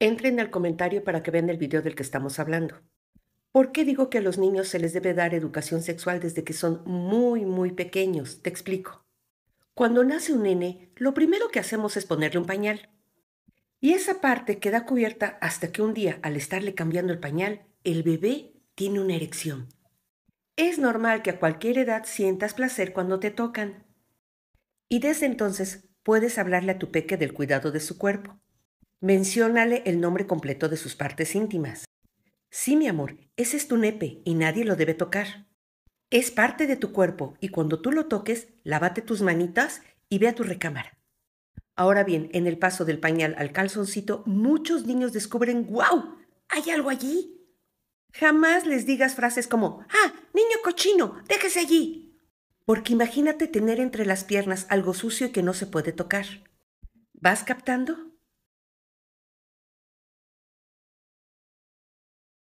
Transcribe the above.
Entren al comentario para que vean el video del que estamos hablando. ¿Por qué digo que a los niños se les debe dar educación sexual desde que son muy, muy pequeños? Te explico. Cuando nace un nene, lo primero que hacemos es ponerle un pañal. Y esa parte queda cubierta hasta que un día, al estarle cambiando el pañal, el bebé tiene una erección. Es normal que a cualquier edad sientas placer cuando te tocan. Y desde entonces puedes hablarle a tu peque del cuidado de su cuerpo. Menciónale el nombre completo de sus partes íntimas. Sí, mi amor, ese es tu nepe y nadie lo debe tocar. Es parte de tu cuerpo y cuando tú lo toques, lávate tus manitas y ve a tu recámara. Ahora bien, en el paso del pañal al calzoncito, muchos niños descubren, ¡guau! ¡Hay algo allí! Jamás les digas frases como, ¡ah, niño cochino, déjese allí! Porque imagínate tener entre las piernas algo sucio y que no se puede tocar. ¿Vas captando?